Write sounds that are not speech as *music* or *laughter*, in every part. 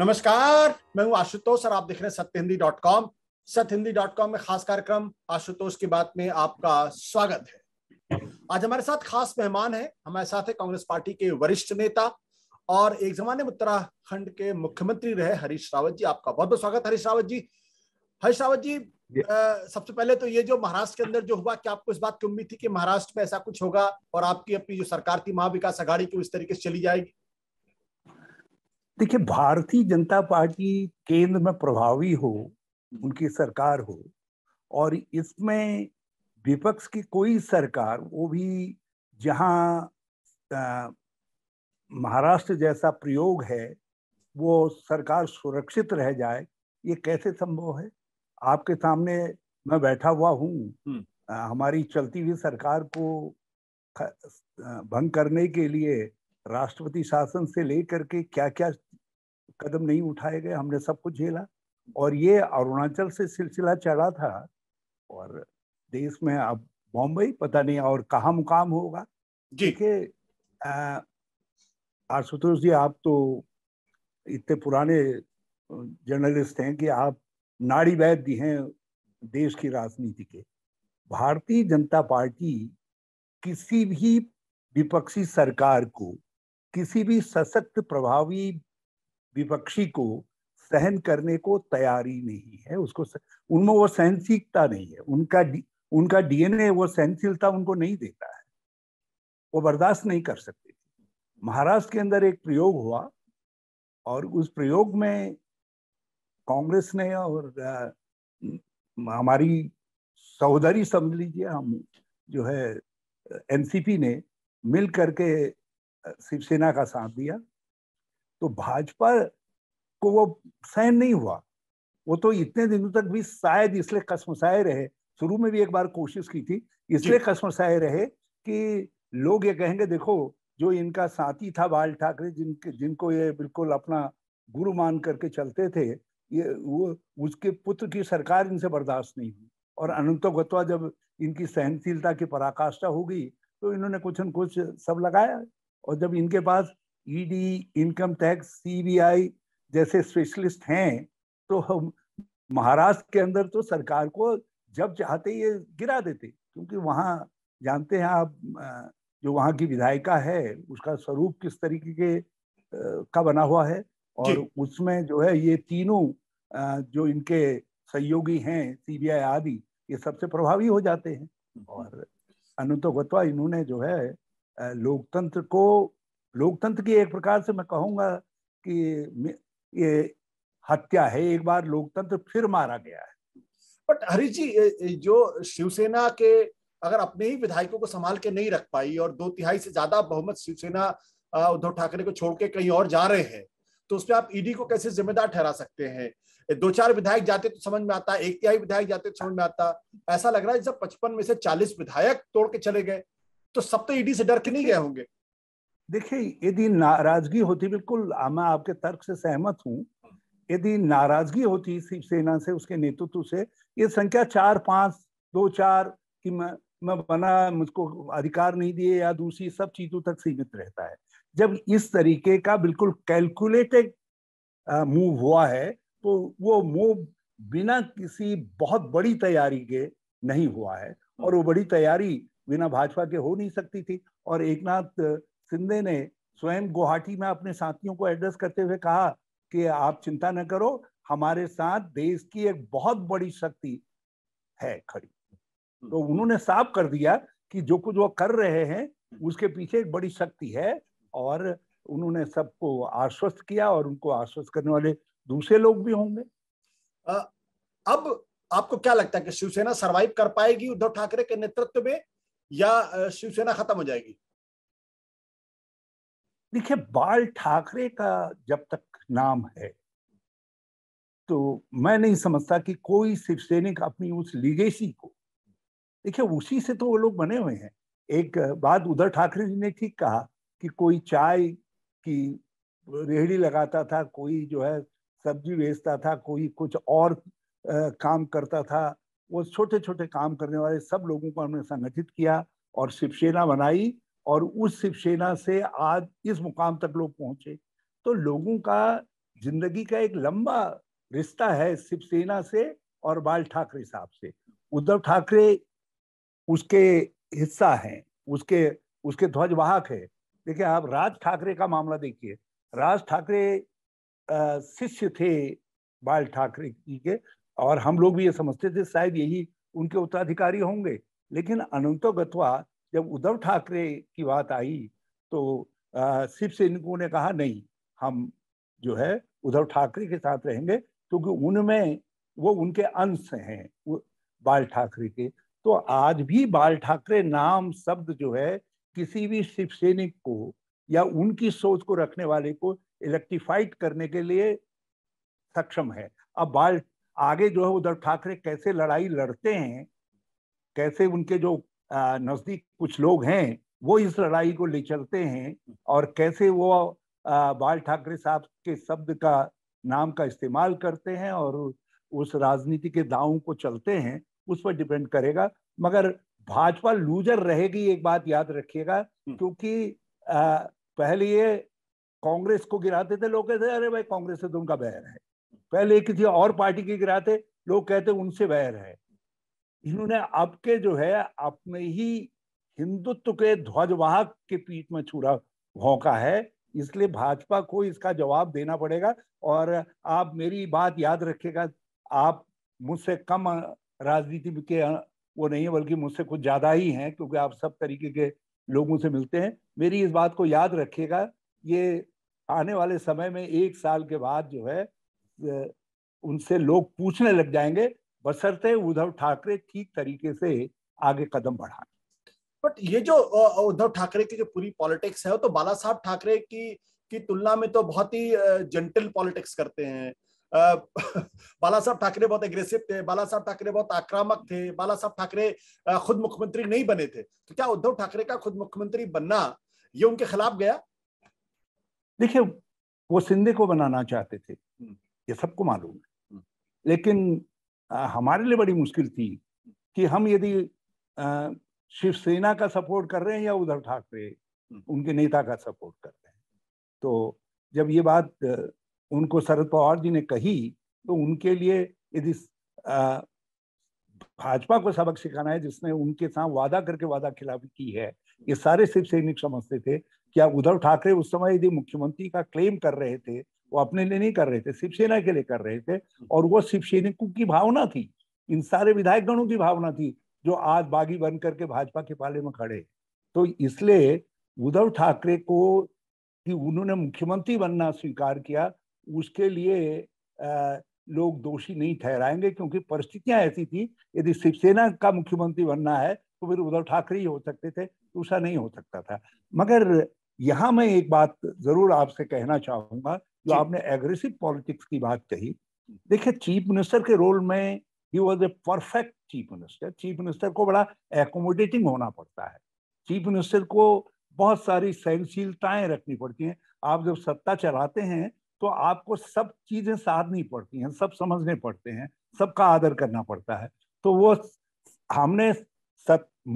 नमस्कार मैं हूं आशुतोष और आप देख रहे हैं सत्य हिंदी डॉट कॉम सत्य हिंदी डॉट कॉम में खास कार्यक्रम आशुतोष की बात में आपका स्वागत है आज हमारे साथ खास मेहमान है हमारे साथ है कांग्रेस पार्टी के वरिष्ठ नेता और एक जमाने में उत्तराखंड के मुख्यमंत्री रहे हरीश रावत जी आपका बहुत बहुत स्वागत हरीश रावत जी हरीश रावत जी सबसे पहले तो ये जो महाराष्ट्र के अंदर जो हुआ क्या आपको इस बात की उम्मीद थी कि महाराष्ट्र में ऐसा कुछ होगा और आपकी अपनी जो सरकार थी महाविकास आघाड़ी की उस तरीके से चली जाएगी देखिए भारतीय जनता पार्टी केंद्र में प्रभावी हो उनकी सरकार हो और इसमें विपक्ष की कोई सरकार वो भी जहाँ महाराष्ट्र जैसा प्रयोग है वो सरकार सुरक्षित रह जाए ये कैसे संभव है आपके सामने मैं बैठा हुआ हूँ हम्म। हमारी चलती हुई सरकार को भंग करने के लिए राष्ट्रपति शासन से लेकर के क्या क्या कदम नहीं उठाए गए हमने सब कुछ झेला और ये अरुणाचल से सिलसिला चला था और देश में अब मुंबई पता नहीं और कहा मुकाम होगा देखिए आशुतोष जी आप तो इतने पुराने जर्नलिस्ट हैं कि आप नाड़ी वैद्य हैं देश की राजनीति के भारतीय जनता पार्टी किसी भी विपक्षी सरकार को किसी भी सशक्त प्रभावी विपक्षी को सहन करने को तैयारी नहीं है उसको स... उनमें वो सहनशीलता नहीं है उनका उनका डीएनए वो सहनशीलता उनको नहीं देता है वो बर्दाश्त नहीं कर सकते महाराष्ट्र के अंदर एक प्रयोग हुआ और उस प्रयोग में कांग्रेस ने और हमारी सहोदरी समझ लीजिए हम जो है एनसीपी ने मिल करके शिवसेना का साथ दिया तो भाजपा को वो सहन नहीं हुआ वो तो इतने दिनों तक भी शायद इसलिए कसमसाए रहे शुरू में भी एक बार कोशिश की थी इसलिए कसमसाए रहे कि लोग ये कहेंगे देखो जो इनका साथी था बाल ठाकरे जिनके जिनको ये बिल्कुल अपना गुरु मान करके चलते थे ये वो उसके पुत्र की सरकार इनसे बर्दाश्त नहीं हुई और अनंतो गतवा जब इनकी सहनशीलता की पराकाष्ठा होगी तो इन्होंने कुछ न कुछ सब लगाया और जब इनके पास ईडी इनकम टैक्स सीबीआई जैसे स्पेशलिस्ट हैं तो हम महाराष्ट्र के अंदर तो सरकार को जब चाहते ये गिरा देते क्योंकि वहाँ जानते हैं आप जो वहाँ की विधायिका है उसका स्वरूप किस तरीके के का बना हुआ है और उसमें जो है ये तीनों जो इनके सहयोगी हैं सीबीआई आदि ये सबसे प्रभावी हो जाते हैं हम्म। और अनंत गतवा तो इन्होंने जो है लोकतंत्र को लोकतंत्र की एक प्रकार से मैं कहूंगा कि ये हत्या है एक बार लोकतंत्र फिर मारा गया है बट हरी जी जो शिवसेना के अगर अपने ही विधायकों को संभाल के नहीं रख पाई और दो तिहाई से ज्यादा बहुमत शिवसेना उद्धव ठाकरे को छोड़ के कहीं और जा रहे हैं तो उसमें आप ईडी को कैसे जिम्मेदार ठहरा सकते हैं दो चार विधायक जाते तो समझ में आता एक तिहाई विधायक जाते तो समझ में आता ऐसा लग रहा है जब पचपन में से चालीस विधायक तोड़ के चले गए तो सब तो ईडी से डर के नहीं गए होंगे देखिए यदि नाराजगी होती बिल्कुल मैं आपके तर्क से सहमत हूँ यदि नाराजगी होती शिवसेना से उसके नेतृत्व से ये संख्या चार पांच दो चार की मैं बना मुझको अधिकार नहीं दिए या दूसरी सब चीजों तक सीमित रहता है जब इस तरीके का बिल्कुल कैलकुलेटेड मूव हुआ है तो वो मूव बिना किसी बहुत बड़ी तैयारी के नहीं हुआ है और वो बड़ी तैयारी बिना भाजपा के हो नहीं सकती थी और एक नाथ सिंधे ने स्वयं गुवाहाटी में अपने साथियों को एड्रेस करते हुए कहा कि आप चिंता न करो हमारे साथ देश की एक बहुत बड़ी शक्ति है खड़ी तो हम्म। उन्होंने साफ कर दिया कि जो कुछ वो कर रहे हैं उसके पीछे एक बड़ी शक्ति है और उन्होंने सबको आश्वस्त किया और उनको आश्वस्त करने वाले दूसरे लोग भी होंगे अब आपको क्या लगता है कि शिवसेना सरवाइव कर पाएगी उद्धव ठाकरे के नेतृत्व में या शिवसेना खत्म हो जाएगी देखिए बाल ठाकरे का जब तक नाम है तो मैं नहीं समझता कि कोई शिव सैनिक अपनी उस लीगेसी को देखिए उसी से तो वो लोग बने हुए हैं एक बात उधर ठाकरे जी ने ठीक कहा कि कोई चाय की रेहड़ी लगाता था कोई जो है सब्जी बेचता था कोई कुछ और आ, काम करता था वो छोटे छोटे काम करने वाले सब लोगों को हमने संगठित किया और शिवसेना बनाई और उस शिवसेना से आज इस मुकाम तक लोग पहुंचे तो लोगों का जिंदगी का एक लंबा रिश्ता है शिवसेना से और बाल ठाकरे साहब से उद्धव ठाकरे उसके हिस्सा हैं उसके उसके ध्वजवाहक है देखिए आप राज ठाकरे का मामला देखिए राज ठाकरे शिष्य थे बाल ठाकरे जी के और हम लोग भी ये समझते थे शायद यही उनके उत्तराधिकारी होंगे लेकिन अनंतो गतवा जब उद्धव ठाकरे की बात आई तो शिव सैनिकों ने कहा नहीं हम जो है उद्धव ठाकरे के साथ रहेंगे क्योंकि तो उनमें वो उनके अंश हैं बाल ठाकरे के तो आज भी बाल ठाकरे नाम शब्द जो है किसी भी शिव सैनिक को या उनकी सोच को रखने वाले को इलेक्ट्रीफाइड करने के लिए सक्षम है अब बाल आगे जो है उद्धव ठाकरे कैसे लड़ाई लड़ते हैं कैसे उनके जो नज़दीक कुछ लोग हैं वो इस लड़ाई को ले चलते हैं और कैसे वो बाल ठाकरे साहब के शब्द का नाम का इस्तेमाल करते हैं और उस राजनीति के दावों को चलते हैं उस पर डिपेंड करेगा मगर भाजपा लूजर रहेगी एक बात याद रखिएगा हम्म। क्योंकि पहले ये कांग्रेस को गिराते थे लोग कहते अरे भाई कांग्रेस से तो उनका बैर है पहले किसी और पार्टी की गिराते लोग कहते उनसे बैर है इन्होंने आपके जो है अपने ही हिंदुत्व के ध्वजवाहक के पीठ में छुरा भौंका है इसलिए भाजपा को इसका जवाब देना पड़ेगा और आप मेरी बात याद रखिएगा आप मुझसे कम राजनीति के वो नहीं है बल्कि मुझसे कुछ ज्यादा ही हैं क्योंकि आप सब तरीके के लोगों से मिलते हैं मेरी इस बात को याद रखिएगा ये आने वाले समय में एक साल के बाद जो है उनसे लोग पूछने लग जाएंगे बसरते उद्धव ठाकरे ठीक तरीके से आगे कदम बढ़ाए बट ये जो उद्धव ठाकरे की जो पूरी पॉलिटिक्स है तो बाला साहब ठाकरे की की तुलना में तो बहुत ही जेंटल पॉलिटिक्स करते हैं *laughs* बाला साहब ठाकरे बहुत एग्रेसिव थे बाला साहब ठाकरे बहुत आक्रामक थे बाला साहब ठाकरे खुद मुख्यमंत्री नहीं बने थे तो क्या उद्धव ठाकरे का खुद मुख्यमंत्री बनना ये उनके खिलाफ गया देखिए वो सिंधे को बनाना चाहते थे हम्म। ये सबको मालूम है हम्म। लेकिन हमारे लिए बड़ी मुश्किल थी कि हम यदि शिवसेना का सपोर्ट कर रहे हैं या उद्धव ठाकरे उनके नेता का सपोर्ट कर रहे हैं तो जब ये बात उनको शरद पवार जी ने कही तो उनके लिए यदि भाजपा को सबक सिखाना है जिसने उनके साथ वादा करके वादा खिलाफी की है ये सारे शिव सैनिक समझते थे क्या उद्धव ठाकरे उस समय यदि मुख्यमंत्री का क्लेम कर रहे थे वो अपने लिए नहीं कर रहे थे शिवसेना के लिए कर रहे थे हम्म। और वो शिवसैनिकों की भावना थी इन सारे विधायक गणों की भावना थी जो आज बागी बन करके भाजपा के पाले में खड़े तो इसलिए उद्धव ठाकरे को कि उन्होंने मुख्यमंत्री बनना स्वीकार किया उसके लिए आ, लोग दोषी नहीं ठहराएंगे क्योंकि परिस्थितियां ऐसी थी यदि शिवसेना का मुख्यमंत्री बनना है तो फिर उद्धव ठाकरे ही हो सकते थे दूसरा नहीं हो सकता था मगर यहाँ मैं एक बात जरूर आपसे कहना चाहूंगा जो तो आपने एग्रेसिव पॉलिटिक्स की बात कही देखिए चीफ मिनिस्टर के रोल में ही was a perfect chief minister chief minister को बड़ा एकोमोडेटिंग होना पड़ता है चीफ मिनिस्टर को बहुत सारी सहनशीलताएं रखनी पड़ती हैं आप जब सत्ता चलाते हैं तो आपको सब चीजें साधनी पड़ती हैं सब समझने पड़ते हैं सबका आदर करना पड़ता है तो वो हमने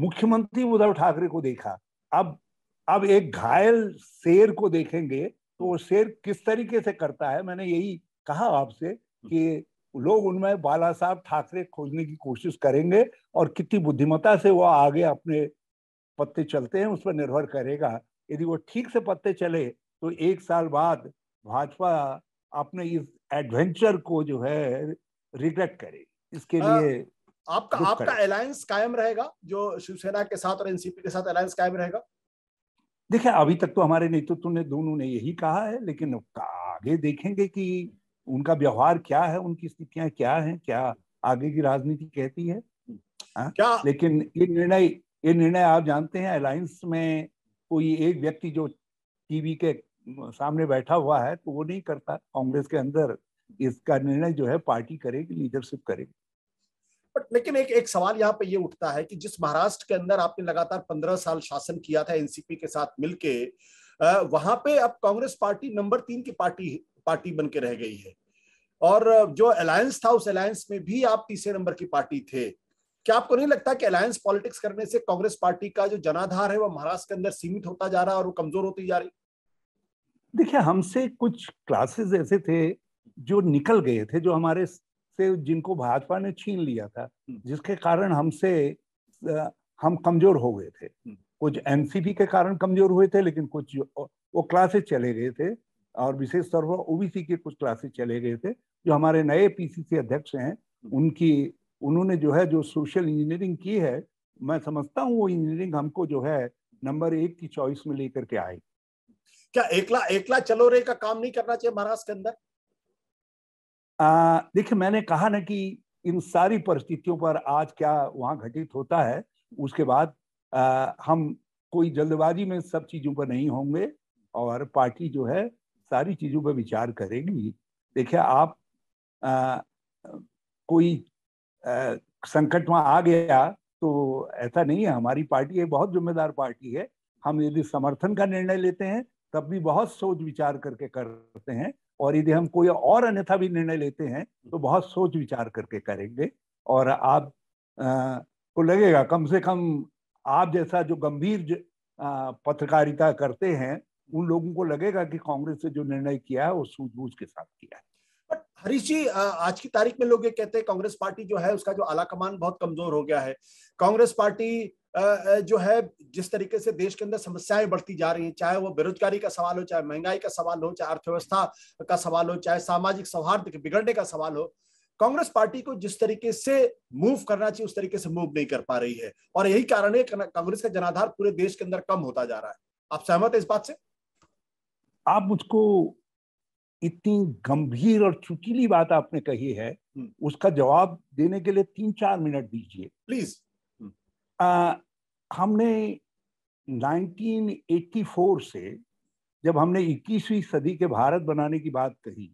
मुख्यमंत्री उद्धव ठाकरे को देखा अब अब एक घायल शेर को देखेंगे तो वो शेर किस तरीके से करता है मैंने यही कहा आपसे हम्म। कि लोग उनमें बाला साहब ठाकरे खोजने की कोशिश करेंगे और कितनी बुद्धिमता से वो आगे अपने पत्ते चलते हैं उस पर निर्भर करेगा यदि वो ठीक से पत्ते चले तो एक साल बाद भाजपा अपने इस एडवेंचर को जो है रिग्रेट करे इसके लिए आपका आपका अलायंस कायम रहेगा जो शिवसेना के साथ और एनसीपी के साथ अलायंस कायम रहेगा देखिए अभी तक तो हमारे नेतृत्व ने दोनों ने यही कहा है लेकिन आगे देखेंगे कि उनका व्यवहार क्या है उनकी स्थितियां क्या हैं क्या आगे की राजनीति कहती है हाँ, क्या लेकिन ये निर्णय ये निर्णय आप जानते हैं अलायंस में कोई एक व्यक्ति जो टीवी के सामने बैठा हुआ है तो वो नहीं करता कांग्रेस के अंदर इसका निर्णय जो है पार्टी करेगी लीडरशिप करेगी बट लेकिन एक एक सवाल यहाँ पे ये उठता है कि जिस महाराष्ट्र के अंदर आपने लगातार पंद्रह साल शासन किया था एनसीपी के साथ मिलके वहां पे अब कांग्रेस पार्टी नंबर तीन की पार्टी पार्टी बन के रह गई है और जो अलायंस था उस अलायंस में भी आप तीसरे नंबर की पार्टी थे क्या आपको नहीं लगता कि अलायंस पॉलिटिक्स करने से कांग्रेस पार्टी का जो जनाधार है वो महाराष्ट्र के अंदर सीमित होता जा रहा है और वो कमजोर होती जा रही देखिए हमसे कुछ क्लासेस ऐसे थे जो निकल गए थे जो हमारे से जिनको भाजपा ने छीन लिया था हम्म। जिसके कारण हमसे हम कमजोर हो गए थे हम्म। कुछ एनसीपी के कारण कमजोर हुए थे लेकिन कुछ वो क्लासेस चले गए थे और विशेष तौर पर ओबीसी के कुछ क्लासेस चले गए थे जो हमारे नए पीसीसी अध्यक्ष हैं हम्म। उनकी उन्होंने जो है जो सोशल इंजीनियरिंग की है मैं समझता हूँ वो इंजीनियरिंग हमको जो है नंबर एक की चॉइस में लेकर के आएगी क्या एकला एकला चलो रे का काम नहीं करना चाहिए महाराष्ट्र के अंदर देखिए मैंने कहा ना कि इन सारी परिस्थितियों पर आज क्या वहाँ घटित होता है उसके बाद आ, हम कोई जल्दबाजी में सब चीजों पर नहीं होंगे और पार्टी जो है सारी चीजों पर विचार करेगी देखिए आप आ, कोई आ, संकट वहां आ गया तो ऐसा नहीं है हमारी पार्टी है बहुत जिम्मेदार पार्टी है हम यदि समर्थन का निर्णय लेते हैं तब भी बहुत सोच विचार करके करते हैं और यदि हम कोई और अन्यथा भी निर्णय लेते हैं तो बहुत सोच विचार करके करेंगे और आप आ, को लगेगा कम से कम आप जैसा जो गंभीर पत्रकारिता करते हैं उन लोगों को लगेगा कि कांग्रेस ने जो निर्णय किया है वो सूझबूझ के साथ किया है बट हरीश जी आज की तारीख में लोग ये कहते हैं कांग्रेस पार्टी जो है उसका जो आलाकमान बहुत कमजोर हो गया है कांग्रेस पार्टी जो है जिस तरीके से देश के अंदर समस्याएं बढ़ती जा रही हैं चाहे वो बेरोजगारी का सवाल हो चाहे महंगाई का सवाल हो चाहे अर्थव्यवस्था का सवाल हो चाहे सामाजिक सौहार्द के बिगड़ने का सवाल हो कांग्रेस पार्टी को जिस तरीके से मूव करना चाहिए उस तरीके से मूव नहीं कर पा रही है और यही कारण है कांग्रेस का जनाधार पूरे देश के अंदर कम होता जा रहा है आप सहमत है इस बात से आप मुझको इतनी गंभीर और चुकीली बात आपने कही है हम्म। उसका जवाब देने के लिए तीन चार मिनट दीजिए प्लीज हमने 1984 से जब हमने 21वीं सदी के भारत बनाने की बात कही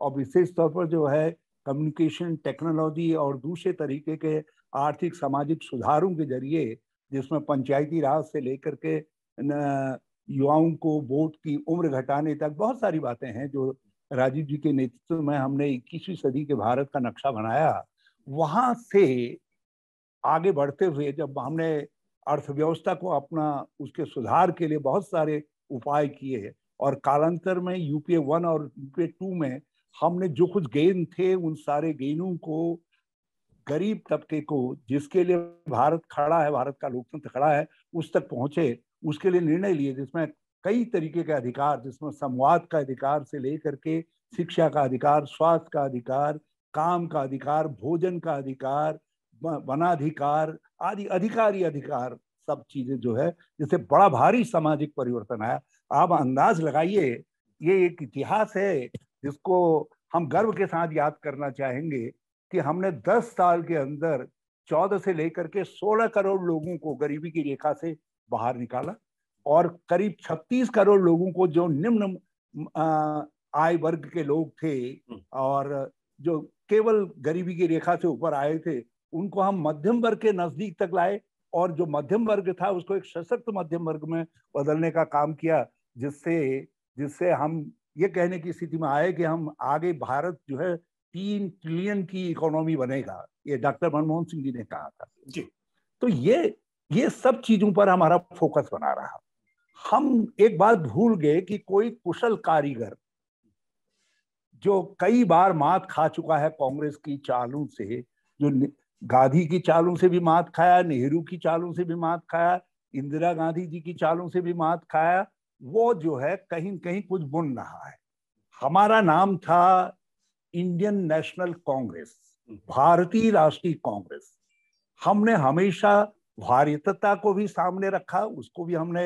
और विशेष तौर पर जो है कम्युनिकेशन टेक्नोलॉजी और दूसरे तरीके के आर्थिक सामाजिक सुधारों के जरिए जिसमें पंचायती राज से लेकर के युवाओं को वोट की उम्र घटाने तक बहुत सारी बातें हैं जो राजीव जी के नेतृत्व में हमने इक्कीसवीं सदी के भारत का नक्शा बनाया वहाँ से आगे बढ़ते हुए जब हमने अर्थव्यवस्था को अपना उसके सुधार के लिए बहुत सारे उपाय किए हैं और कालांतर में यूपीए वन और यूपीए टू में हमने जो कुछ गेन थे उन सारे गेनों को गरीब तबके को जिसके लिए भारत खड़ा है भारत का लोकतंत्र खड़ा है उस तक पहुंचे उसके लिए निर्णय लिए जिसमें कई तरीके के अधिकार जिसमें संवाद का अधिकार से लेकर के शिक्षा का अधिकार स्वास्थ्य का अधिकार काम का अधिकार भोजन का अधिकार वनाधिकार आदि अधिकारी अधिकार सब चीजें जो है जिससे बड़ा भारी सामाजिक परिवर्तन आया आप अंदाज लगाइए ये एक इतिहास है जिसको हम गर्व के साथ याद करना चाहेंगे कि हमने 10 साल के अंदर 14 से लेकर के 16 करोड़ लोगों को गरीबी की रेखा से बाहर निकाला और करीब 36 करोड़ लोगों को जो निम्न आय वर्ग के लोग थे हम्म। और जो केवल गरीबी की रेखा से ऊपर आए थे उनको हम मध्यम वर्ग के नजदीक तक लाए और जो मध्यम वर्ग था उसको एक सशक्त मध्यम वर्ग में बदलने का काम किया जिससे जिससे हम ये कहने की स्थिति में आए कि हम आगे भारत जो है तीन ट्रिलियन की इकोनॉमी बनेगा ये डॉक्टर मनमोहन सिंह जी ने कहा था जी तो ये ये सब चीजों पर हमारा फोकस बना रहा हम एक बात भूल गए कि कोई कुशल कारीगर जो कई बार मात खा चुका है कांग्रेस की चालों से जो गांधी की चालों से भी मात खाया नेहरू की चालों से भी मात खाया इंदिरा गांधी जी की चालों से भी मात खाया वो जो है कहीं कहीं कुछ बुन रहा है हमारा नाम था इंडियन नेशनल कांग्रेस भारतीय राष्ट्रीय कांग्रेस हमने हमेशा भारतता को भी सामने रखा उसको भी हमने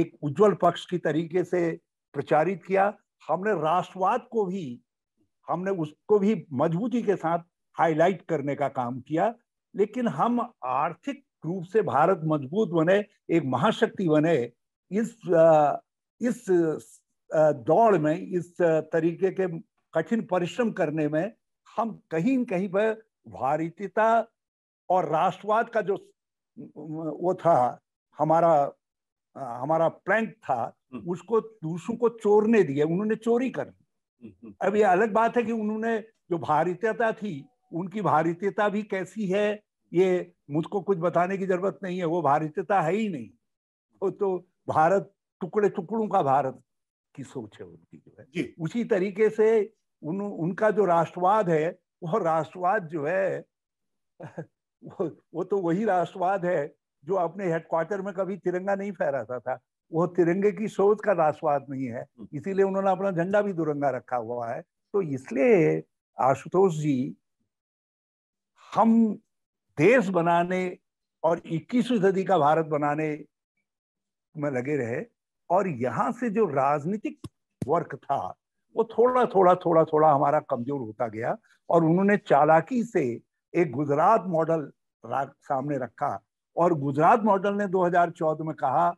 एक उज्जवल पक्ष की तरीके से प्रचारित किया हमने राष्ट्रवाद को भी हमने उसको भी मजबूती के साथ हाईलाइट करने का काम किया लेकिन हम आर्थिक रूप से भारत मजबूत बने एक महाशक्ति बने इस इस दौड़ में इस तरीके के कठिन परिश्रम करने में हम कहीं कहीं पर भारतीयता और राष्ट्रवाद का जो वो था हमारा हमारा प्लैंक था हम्म। उसको दूसरों को चोरने दिया उन्होंने चोरी कर दी हम्म, हम्म। अब ये अलग बात है कि उन्होंने जो भारतीयता थी उनकी भारतीयता भी कैसी है ये मुझको कुछ बताने की जरूरत नहीं है वो भारतीयता है ही नहीं वो तो भारत टुकड़े टुकड़ों का भारत की सोच है उनकी जो है उसी तरीके से उन उनका जो राष्ट्रवाद है वो राष्ट्रवाद जो है वो, वो तो वही राष्ट्रवाद है जो अपने हेडक्वार्टर में कभी तिरंगा नहीं फहराता था वो तिरंगे की सोच का राष्ट्रवाद नहीं है हम्म। इसीलिए उन्होंने अपना झंडा भी दुरंगा रखा हुआ है तो इसलिए आशुतोष जी हम देश बनाने और 21वीं सदी का भारत बनाने में लगे रहे और यहाँ से जो राजनीतिक वर्क था वो थोड़ा थोड़ा थोड़ा थोड़ा हमारा कमजोर होता गया और उन्होंने चालाकी से एक गुजरात मॉडल सामने रखा और गुजरात मॉडल ने 2014 में कहा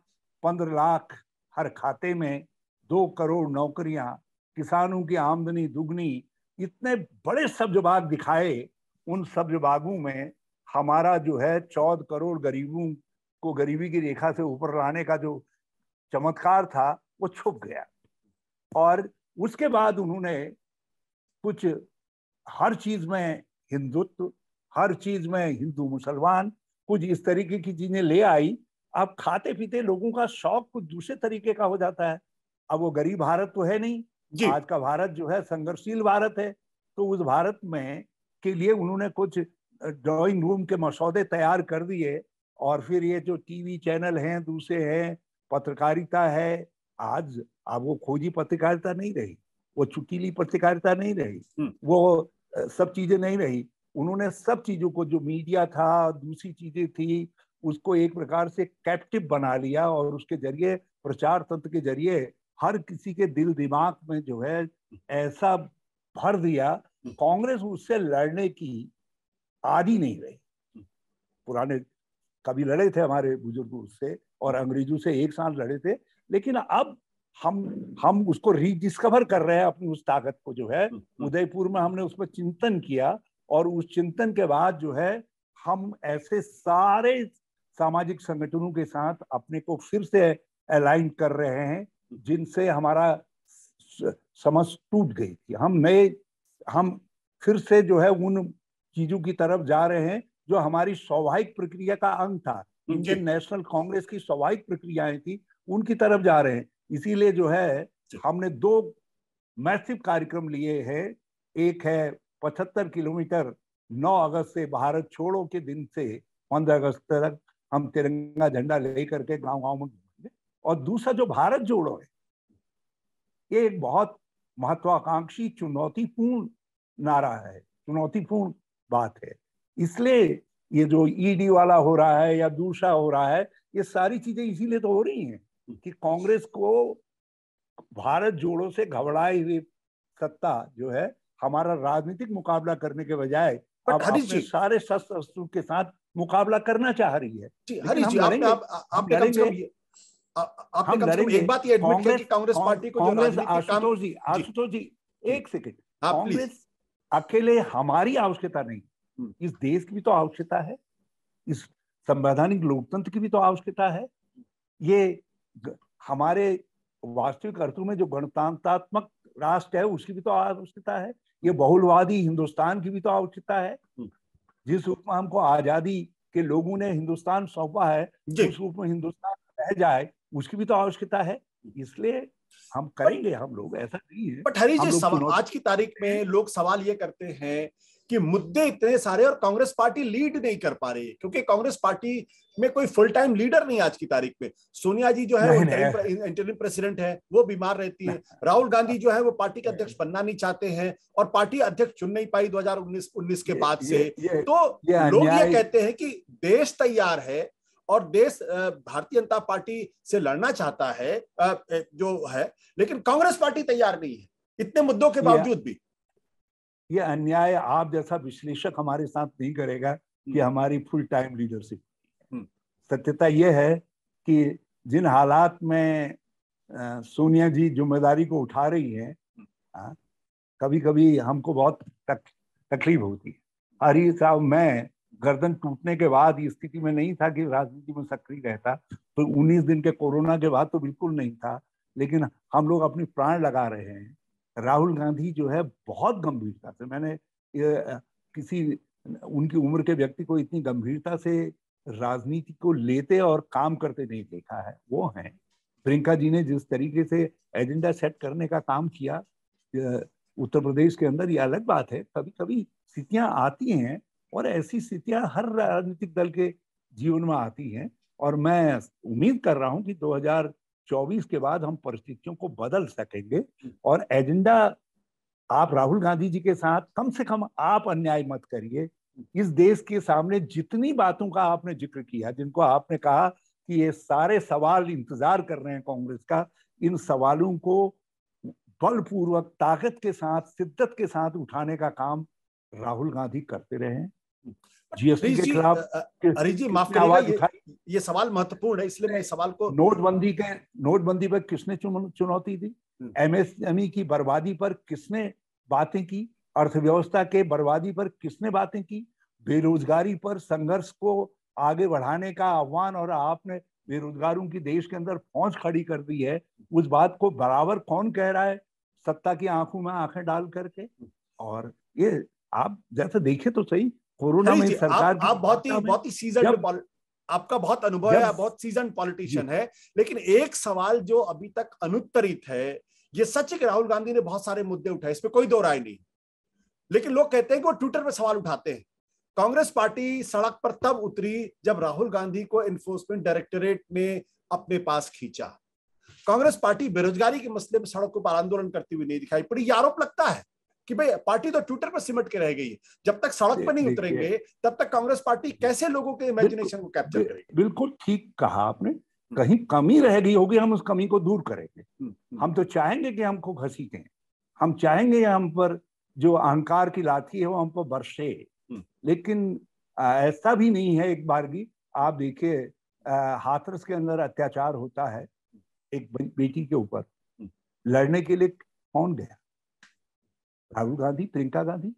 पंद्रह लाख हर खाते में दो करोड़ नौकरियां किसानों की आमदनी दुगनी इतने बड़े सब्ज बाग दिखाए उन सब विभागों में हमारा जो है चौदह करोड़ गरीबों को गरीबी की रेखा से ऊपर लाने का जो चमत्कार था वो छुप गया और उसके बाद उन्होंने कुछ हर चीज में हिंदुत्व हर चीज में हिंदू मुसलमान कुछ इस तरीके की चीजें ले आई अब खाते पीते लोगों का शौक कुछ दूसरे तरीके का हो जाता है अब वो गरीब भारत तो है नहीं आज का भारत जो है संघर्षशील भारत है तो उस भारत में के लिए उन्होंने कुछ ड्राइंग रूम के मसौदे तैयार कर दिए और फिर ये जो टीवी चैनल हैं दूसरे हैं पत्रकारिता है आज अब वो खोजी पत्रकारिता नहीं रही वो चुकीली पत्रकारिता नहीं रही हम्म। वो सब चीजें नहीं रही उन्होंने सब चीजों को जो मीडिया था दूसरी चीजें थी उसको एक प्रकार से कैप्टिव बना लिया और उसके जरिए प्रचार तंत्र के जरिए हर किसी के दिल दिमाग में जो है ऐसा भर दिया कांग्रेस उससे लड़ने की आदि नहीं रही पुराने कभी लड़े थे हमारे बुजुर्ग उससे और अंग्रेजों से एक साथ लड़े थे लेकिन अब हम हम उसको रीडिस्कवर कर रहे हैं अपनी उस ताकत को जो है हम्म, हम्म। उदयपुर में हमने उस पर चिंतन किया और उस चिंतन के बाद जो है हम ऐसे सारे सामाजिक संगठनों के साथ अपने को फिर से अलाइन कर रहे हैं जिनसे हमारा समझ टूट गई थी हम नए हम फिर से जो है उन चीजों की तरफ जा रहे हैं जो हमारी स्वाभाविक प्रक्रिया का अंग था इंडियन नेशनल कांग्रेस की स्वाभाविक प्रक्रियाएं थी उनकी तरफ जा रहे हैं इसीलिए जो है हमने दो मैसिव कार्यक्रम लिए हैं एक है पचहत्तर किलोमीटर 9 अगस्त से भारत छोड़ो के दिन से 15 अगस्त तक हम तिरंगा झंडा लेकर के गांव गांव में घूमेंगे और दूसरा जो भारत जोड़ो है ये एक बहुत महत्वाकांक्षी चुनौतीपूर्ण नारा है चुनौतीपूर्ण बात है इसलिए ये जो ईडी e वाला हो रहा है या दूसरा हो रहा है ये सारी चीजें इसीलिए तो हो रही हैं कि कांग्रेस को भारत जोड़ों से घबराई हुई सत्ता जो है हमारा राजनीतिक मुकाबला करने के बजाय सारे शस्त्र अस्त्रों के साथ मुकाबला करना चाह रही है कांग्रेस आशुतोष जी आशुतोष जी एक सेकेंड हाँ, कांग्रेस अकेले हमारी आवश्यकता नहीं हम्म। इस देश की भी तो आवश्यकता है इस संवैधानिक लोकतंत्र की भी तो आवश्यकता है ये हमारे वास्तविक अर्थों में जो गणतंत्रात्मक राष्ट्र है उसकी भी तो आवश्यकता है ये बहुलवादी हिंदुस्तान की भी तो आवश्यकता है हम्म। जिस रूप में हमको आजादी के लोगों ने हिंदुस्तान सौंपा है जिस रूप में हिंदुस्तान रह जाए उसकी भी तो आवश्यकता है हम्म। इसलिए हम करेंगे हम लोग ऐसा नहीं है बट हरी जी आज की तारीख में *laughs* लोग सवाल ये करते हैं कि मुद्दे इतने सारे और कांग्रेस पार्टी लीड नहीं कर पा रही है क्योंकि कांग्रेस पार्टी में कोई फुल टाइम लीडर नहीं आज की तारीख में सोनिया जी जो है इंटरिम प्रेसिडेंट है वो बीमार रहती है *laughs* राहुल गांधी जो है वो पार्टी के अध्यक्ष बनना नहीं चाहते हैं और पार्टी अध्यक्ष चुन नहीं पाई 2019 हजार के बाद से तो लोग ये कहते हैं कि देश तैयार है और देश भारतीय जनता पार्टी से लड़ना चाहता है जो है लेकिन कांग्रेस पार्टी तैयार नहीं है इतने मुद्दों के बावजूद भी ये अन्याय आप जैसा विश्लेषक हमारे साथ नहीं करेगा कि हम्म। हमारी फुल टाइम लीडरशिप सत्यता यह है कि जिन हालात में सोनिया जी जिम्मेदारी को उठा रही है हम्म। हाँ, कभी कभी हमको बहुत तक, तकलीफ होती है हरी साहब मैं गर्दन टूटने के बाद स्थिति में नहीं था कि राजनीति में सक्रिय रहता तो 19 दिन के कोरोना के बाद तो बिल्कुल नहीं था लेकिन हम लोग अपनी प्राण लगा रहे हैं राहुल गांधी जो है बहुत गंभीरता से मैंने किसी उनकी उम्र के व्यक्ति को इतनी गंभीरता से राजनीति को लेते और काम करते नहीं देखा है वो हैं प्रियंका जी ने जिस तरीके से एजेंडा सेट करने का काम किया उत्तर प्रदेश के अंदर ये अलग बात है कभी कभी स्थितियां आती हैं और ऐसी स्थितियां हर राजनीतिक दल के जीवन में आती हैं और मैं उम्मीद कर रहा हूं कि 2024 के बाद हम परिस्थितियों को बदल सकेंगे और एजेंडा आप राहुल गांधी जी के साथ कम से कम आप अन्याय मत करिए इस देश के सामने जितनी बातों का आपने जिक्र किया जिनको आपने कहा कि ये सारे सवाल इंतजार कर रहे हैं कांग्रेस का इन सवालों को बलपूर्वक ताकत के साथ शिद्दत के साथ उठाने का काम राहुल गांधी करते रहे जीएसटी के खिलाफ जी माफ करिएगा ये, सवाल महत्वपूर्ण है इसलिए मैं इस सवाल को नोटबंदी के नोटबंदी पर किसने चुनौती दी एमएसएमई हम्म। e की बर्बादी पर किसने बातें की अर्थव्यवस्था के बर्बादी पर किसने बातें की बेरोजगारी पर संघर्ष को आगे बढ़ाने का आह्वान और आपने बेरोजगारों की देश के अंदर पहुंच खड़ी कर दी है उस बात को बराबर कौन कह रहा है सत्ता की आंखों में आंखें डाल करके और ये आप जैसे देखिए तो सही कोरोना में सरकार आप, बहुत ही बहुत ही सीजन आपका बहुत अनुभव है आप बहुत सीजन पॉलिटिशियन है लेकिन एक सवाल जो अभी तक अनुत्तरित है ये सच है कि राहुल गांधी ने बहुत सारे मुद्दे उठाए इसमें कोई दो राय नहीं लेकिन लोग कहते हैं कि वो ट्विटर पर सवाल उठाते हैं कांग्रेस पार्टी सड़क पर तब उतरी जब राहुल गांधी को एनफोर्समेंट डायरेक्टोरेट ने अपने पास खींचा कांग्रेस पार्टी बेरोजगारी के मसले पर सड़कों पर आंदोलन करती हुई नहीं दिखाई पड़ी ये आरोप लगता है कि भाई पार्टी तो ट्विटर पर सिमट के रह गई है जब तक सड़क पर नहीं उतरेंगे तब तक कांग्रेस पार्टी कैसे लोगों के इमेजिनेशन को कैप्चर करेगी बिल्कुल ठीक कहा आपने हम्म। कहीं कमी रह गई होगी हम उस कमी को दूर करेंगे हम्म, हम्म। हम तो चाहेंगे कि हमको घसीटें हम चाहेंगे हम पर जो अहंकार की लाठी है वो हम पर बरसे लेकिन ऐसा भी नहीं है एक बार भी आप देखिए हाथरस के अंदर अत्याचार होता है एक बेटी के ऊपर लड़ने के लिए कौन गया राहुल गांधी प्रियंका गांधी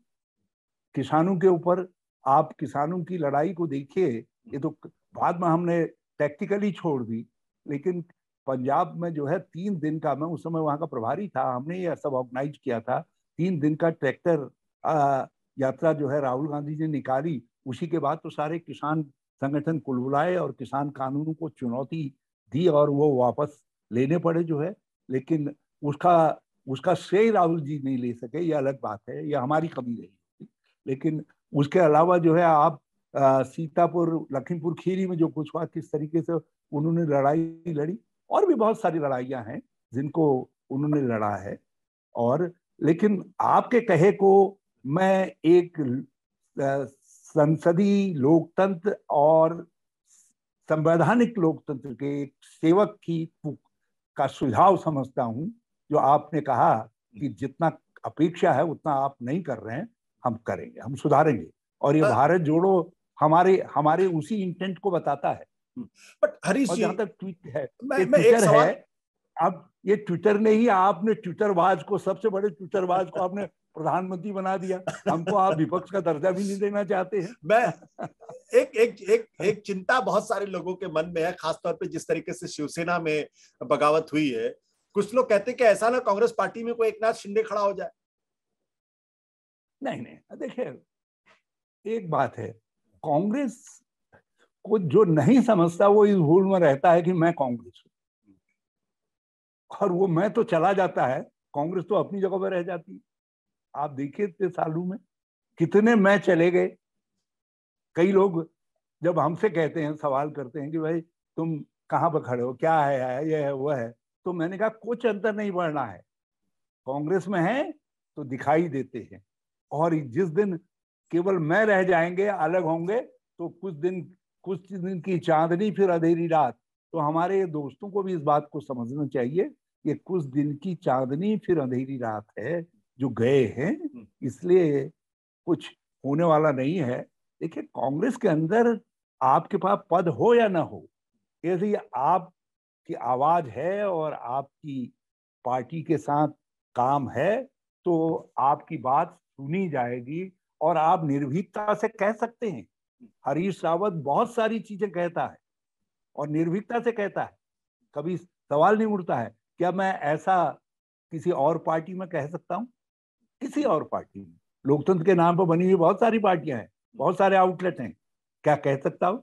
किसानों के ऊपर आप किसानों की लड़ाई को देखिए ये तो बाद में हमने टैक्टिकली छोड़ दी लेकिन पंजाब में जो है तीन दिन का मैं उस समय वहां का प्रभारी था हमने ये सब ऑर्गेनाइज किया था तीन दिन का ट्रैक्टर यात्रा जो है राहुल गांधी ने निकाली उसी के बाद तो सारे किसान संगठन कुलबुलाए और किसान कानूनों को चुनौती दी और वो वापस लेने पड़े जो है लेकिन उसका उसका श्रेय राहुल जी नहीं ले सके ये अलग बात है ये हमारी कमी रही लेकिन उसके अलावा जो है आप सीतापुर लखीमपुर खीरी में जो कुछ हुआ किस तरीके से उन्होंने लड़ाई लड़ी और भी बहुत सारी लड़ाइयाँ हैं जिनको उन्होंने लड़ा है और लेकिन आपके कहे को मैं एक संसदीय लोकतंत्र और संवैधानिक लोकतंत्र के एक सेवक की का सुझाव समझता हूँ जो आपने कहा हम्म। कि जितना अपेक्षा है उतना आप नहीं कर रहे हैं हम करेंगे हम सुधारेंगे और ये भारत जोड़ो हमारे हमारे उसी इंटेंट को बताता है बट हम्म। हरीश जी तक ट्वीट है मैं, मैं एक सवाल... है अब ये ट्विटर ने ही आपने ट्विटरवाज को सबसे बड़े ट्विटरवाज को आपने *laughs* प्रधानमंत्री बना दिया हमको आप विपक्ष का दर्जा भी नहीं देना चाहते हैं मैं एक एक एक एक चिंता बहुत सारे लोगों के मन में है खासतौर पे जिस तरीके से शिवसेना में बगावत हुई है कुछ लोग कहते हैं कि ऐसा ना कांग्रेस पार्टी में कोई एक नाथ शिंदे खड़ा हो जाए नहीं नहीं देखिए एक बात है कांग्रेस को जो नहीं समझता वो इस भूल में रहता है कि मैं कांग्रेस हूं और वो मैं तो चला जाता है कांग्रेस तो अपनी जगह पर रह जाती है आप देखिए इतने सालों में कितने मैं चले गए कई लोग जब हमसे कहते हैं सवाल करते हैं कि भाई तुम कहाँ पर खड़े हो क्या है, यह है वह है तो मैंने कहा कुछ अंतर नहीं बढ़ना है कांग्रेस में है तो दिखाई देते हैं और जिस दिन केवल मैं रह जाएंगे अलग होंगे तो कुछ दिन कुछ दिन की चांदनी फिर अधेरी रात तो हमारे दोस्तों को भी इस बात को समझना चाहिए कि कुछ दिन की चांदनी फिर अंधेरी रात है जो गए हैं हम्म। इसलिए कुछ होने वाला नहीं है देखिए कांग्रेस के अंदर आपके पास पद हो या ना हो यदि आप की आवाज है और आपकी पार्टी के साथ काम है तो आपकी बात सुनी जाएगी और आप निर्भीकता से कह सकते हैं हरीश रावत बहुत सारी चीजें कहता है और निर्भीकता से कहता है कभी सवाल नहीं उठता है क्या मैं ऐसा किसी और पार्टी में कह सकता हूं किसी और पार्टी में लोकतंत्र के नाम पर बनी हुई बहुत सारी पार्टियां हैं बहुत सारे आउटलेट हैं क्या कह सकता हूं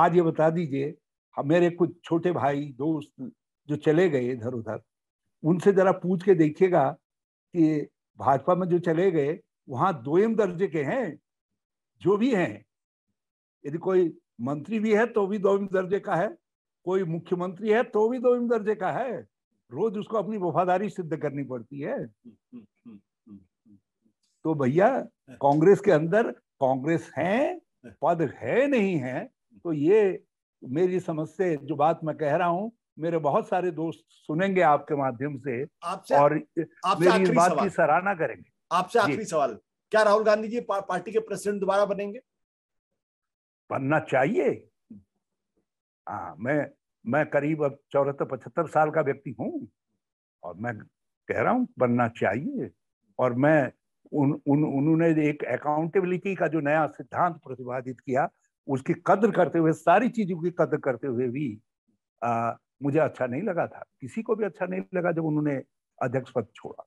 आज ये बता दीजिए हाँ, मेरे कुछ छोटे भाई दोस्त जो चले गए इधर उधर उनसे जरा पूछ के देखिएगा कि भाजपा में जो चले गए वहां दोयम दर्जे के हैं जो भी हैं यदि कोई मंत्री भी है तो भी दोयम दर्जे का है कोई मुख्यमंत्री है तो भी दोयम दर्जे का है रोज उसको अपनी वफादारी सिद्ध करनी पड़ती है तो भैया कांग्रेस के अंदर कांग्रेस है पद है नहीं है तो ये मेरी समझ से जो बात मैं कह रहा हूँ मेरे बहुत सारे दोस्त सुनेंगे आपके माध्यम से आप और आप मेरी इस बात की सराहना करेंगे आपसे आखिरी सवाल क्या राहुल गांधी जी पा, पार्टी के प्रेसिडेंट दोबारा बनेंगे बनना चाहिए आ, हाँ, मैं मैं करीब अब चौहत्तर पचहत्तर साल का व्यक्ति हूँ और मैं कह रहा हूँ बनना चाहिए और मैं उन उन उन्होंने एक अकाउंटेबिलिटी का जो नया सिद्धांत प्रतिपादित किया उसकी कद्र करते हुए सारी चीजों की कद्र करते हुए भी आ, मुझे अच्छा नहीं लगा था किसी को भी अच्छा नहीं लगा जब उन्होंने अध्यक्ष पद छोड़ा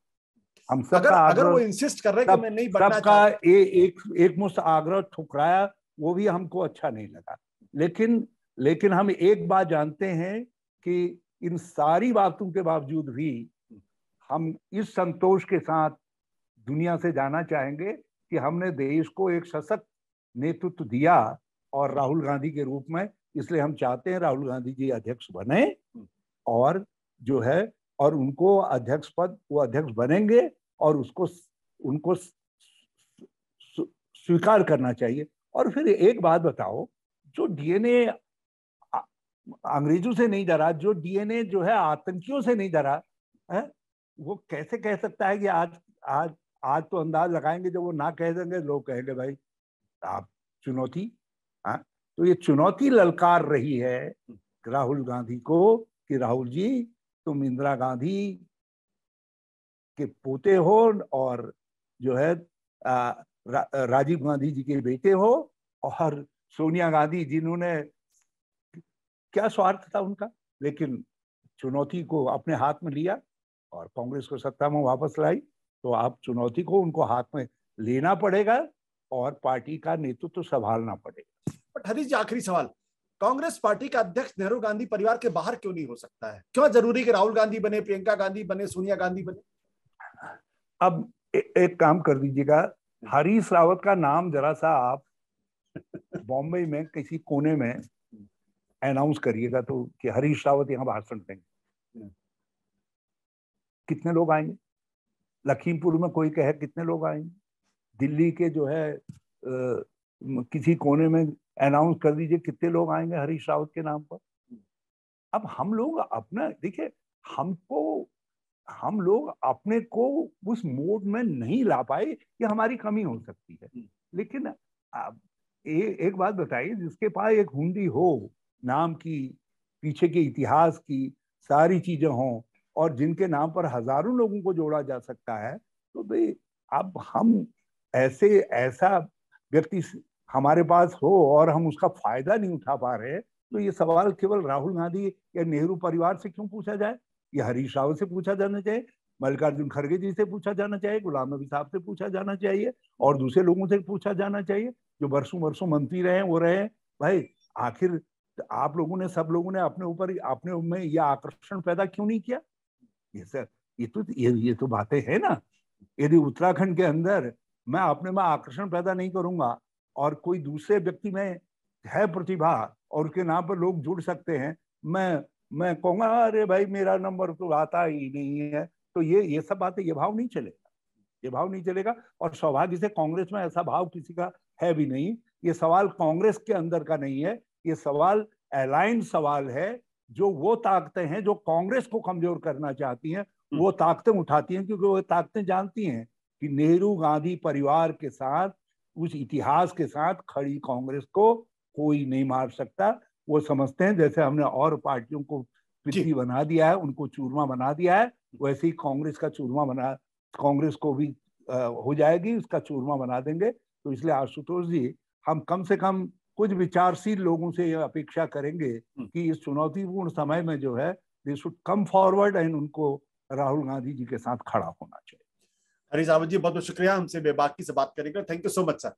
हम सब अगर, अगर वो इंसिस्ट कर रहे सब, कि मैं नहीं बनना सबका ए, एक एक मुस्त आग्रह ठुकराया वो भी हमको अच्छा नहीं लगा लेकिन लेकिन हम एक बात जानते हैं कि इन सारी बातों के बावजूद भी हम इस संतोष के साथ दुनिया से जाना चाहेंगे कि हमने देश को एक सशक्त नेतृत्व दिया और राहुल गांधी के रूप में इसलिए हम चाहते हैं राहुल गांधी जी अध्यक्ष बने हम्म। और जो है और उनको अध्यक्ष पद वो अध्यक्ष बनेंगे और उसको उनको स्वीकार करना चाहिए और फिर एक बात बताओ जो डीएनए अंग्रेजों से नहीं डरा जो डीएनए जो है आतंकियों से नहीं डरा है वो कैसे कह सकता है कि आज आज आज तो अंदाज लगाएंगे जब वो ना कह देंगे लोग कहेंगे भाई आप चुनौती हाँ तो ये चुनौती ललकार रही है राहुल गांधी को कि राहुल जी तुम इंदिरा गांधी के पोते हो और जो है आ, रा, राजीव गांधी जी के बेटे हो और सोनिया गांधी जिन्होंने क्या स्वार्थ था उनका लेकिन चुनौती को अपने हाथ में लिया और कांग्रेस को सत्ता में वापस लाई तो आप चुनौती को उनको हाथ में लेना पड़ेगा और पार्टी का नेतृत्व तो संभालना पड़ेगा बट हरीश जी आखिरी सवाल कांग्रेस पार्टी का अध्यक्ष नेहरू गांधी परिवार के बाहर क्यों नहीं हो सकता है क्यों जरूरी कि राहुल गांधी बने प्रियंका गांधी बने सोनिया गांधी बने अब ए, एक काम कर दीजिएगा हरीश रावत का नाम जरा सा आप बॉम्बे में किसी कोने में अनाउंस करिएगा तो कि हरीश रावत यहाँ भाषण देंगे कितने लोग आएंगे लखीमपुर में कोई कहे कितने लोग आएंगे दिल्ली के जो है आ, किसी कोने में अनाउंस कर दीजिए कितने लोग आएंगे हरीश रावत के नाम पर हम्म। अब हम लोग अपना देखिए हमको हम लोग अपने को उस मोड में नहीं ला पाए कि हमारी कमी हो सकती है हम्म। लेकिन ए, एक बात बताइए जिसके पास एक हुंडी हो नाम की पीछे के इतिहास की सारी चीजें हों और जिनके नाम पर हजारों लोगों को जोड़ा जा सकता है तो भाई अब हम ऐसे ऐसा व्यक्ति हमारे पास हो और हम उसका फायदा नहीं उठा पा रहे तो ये सवाल केवल राहुल गांधी या नेहरू परिवार से क्यों पूछा जाए ये हरीश रावत से पूछा जाना चाहिए मल्लिकार्जुन खड़गे जी से पूछा जाना चाहिए गुलाम नबी साहब से पूछा जाना चाहिए और दूसरे लोगों से पूछा जाना चाहिए जो बरसों बरसों मंत्री रहे वो रहे भाई आखिर आप लोगों ने सब लोगों ने अपने ऊपर अपने में यह आकर्षण पैदा क्यों नहीं किया ये सर ये तो ये ये तो बातें है ना यदि उत्तराखंड के अंदर मैं अपने में आकर्षण पैदा नहीं करूंगा और कोई दूसरे व्यक्ति में है प्रतिभा और उसके नाम पर लोग जुड़ सकते हैं मैं मैं कहूँगा अरे भाई मेरा नंबर तो आता ही नहीं है तो ये ये सब बातें ये भाव नहीं चलेगा ये भाव नहीं चलेगा और सौभाग्य से कांग्रेस में ऐसा भाव किसी का है भी नहीं ये सवाल कांग्रेस के अंदर का नहीं है ये सवाल अलाइन सवाल है जो वो ताकतें हैं जो कांग्रेस को कमजोर करना चाहती हैं वो हम्म। ताकतें उठाती हैं क्योंकि वो ताकतें जानती हैं कि नेहरू गांधी परिवार के साथ उस इतिहास के साथ खड़ी कांग्रेस को कोई नहीं मार सकता वो समझते हैं जैसे हमने और पार्टियों को पिछली बना दिया है उनको चूरमा बना दिया है वैसे ही कांग्रेस का चूरमा बना कांग्रेस को भी आ, हो जाएगी उसका चूरमा बना देंगे तो इसलिए आशुतोष जी हम कम से कम कुछ विचारशील लोगों से यह अपेक्षा करेंगे हम्म। कि इस चुनौतीपूर्ण समय में जो है they should come forward and उनको राहुल गांधी जी के साथ खड़ा होना चाहिए हरी सावत जी बहुत बहुत शुक्रिया हमसे बेबाकी से बात करेंगे thank you so much sir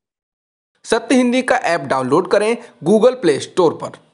Satya Hindi का ऐप डाउनलोड करें गूगल प्ले स्टोर पर